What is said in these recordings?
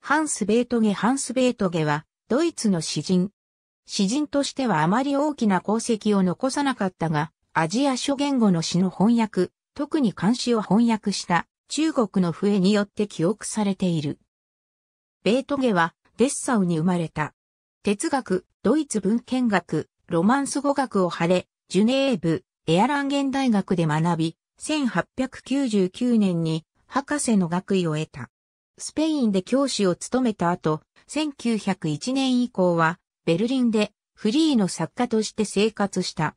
ハンス・ベートゲ・ハンス・ベートゲは、ドイツの詩人。詩人としてはあまり大きな功績を残さなかったが、アジア諸言語の詩の翻訳、特に漢詩を翻訳した中国の笛によって記憶されている。ベートゲはデッサウに生まれた。哲学、ドイツ文献学、ロマンス語学を晴れ、ジュネーブ、エアランゲン大学で学び、1899年に博士の学位を得た。スペインで教師を務めた後、1901年以降は、ベルリンでフリーの作家として生活した。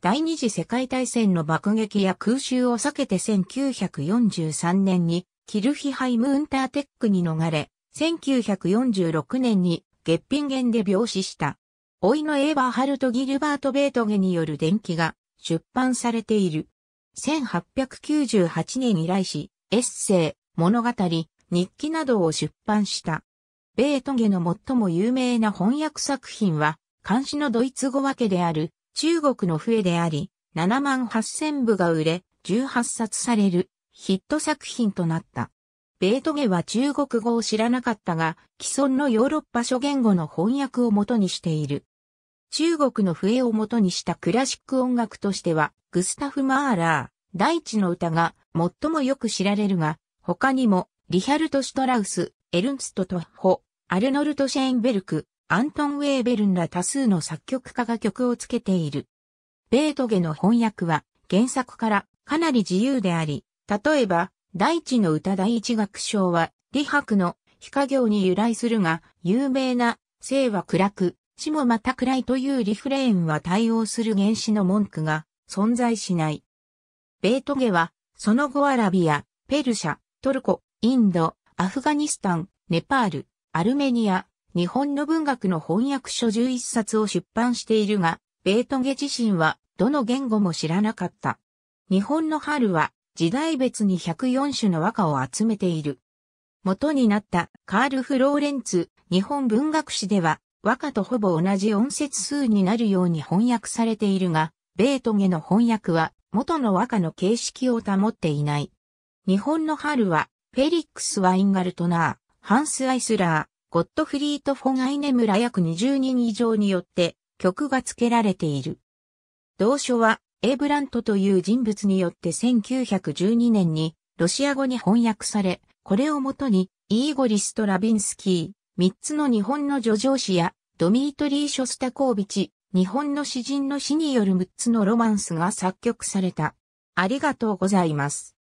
第二次世界大戦の爆撃や空襲を避けて1943年にキルヒハイム・ウンターテックに逃れ、1946年に月品源で病死した。老いのエーバーハルト・ギルバート・ベートゲによる伝記が出版されている。1898年以来し、エッセイ、物語、日記などを出版した。ベートゲの最も有名な翻訳作品は、監視のドイツ語訳である、中国の笛であり、7万8000部が売れ、18冊される、ヒット作品となった。ベートゲは中国語を知らなかったが、既存のヨーロッパ諸言語の翻訳を元にしている。中国の笛を元にしたクラシック音楽としては、グスタフ・マーラー、大地の歌が最もよく知られるが、他にもリヒャルト・シュトラウス、エルンスト・トッホ、アルノルト・シェーンベルク、アントン・ウェーベルンら多数の作曲家が曲をつけている。ベートゲの翻訳は原作からかなり自由であり、例えば、大地の歌第一楽章は、李白の非家業に由来するが、有名な、生は暗く、死もまた暗いというリフレーンは対応する原始の文句が存在しない。ベートゲは、その後アラビア、ペルシャ、トルコ、インド、アフガニスタン、ネパール、アルメニア、日本の文学の翻訳書11冊を出版しているが、ベートゲ自身はどの言語も知らなかった。日本の春は時代別に104種の和歌を集めている。元になったカール・フローレンツ日本文学史では和歌とほぼ同じ音節数になるように翻訳されているが、ベートゲの翻訳は元の和歌の形式を保っていない。日本の春はフェリックス・ワインガルトナー、ハンス・アイスラー、ゴッドフリート・フォン・アイネムラ約20人以上によって曲が付けられている。同書は、エイブラントという人物によって1912年にロシア語に翻訳され、これをもとにイーゴリ・ストラビンスキー、3つの日本の叙情詩やドミートリー・ショスタコービチ、日本の詩人の詩による6つのロマンスが作曲された。ありがとうございます。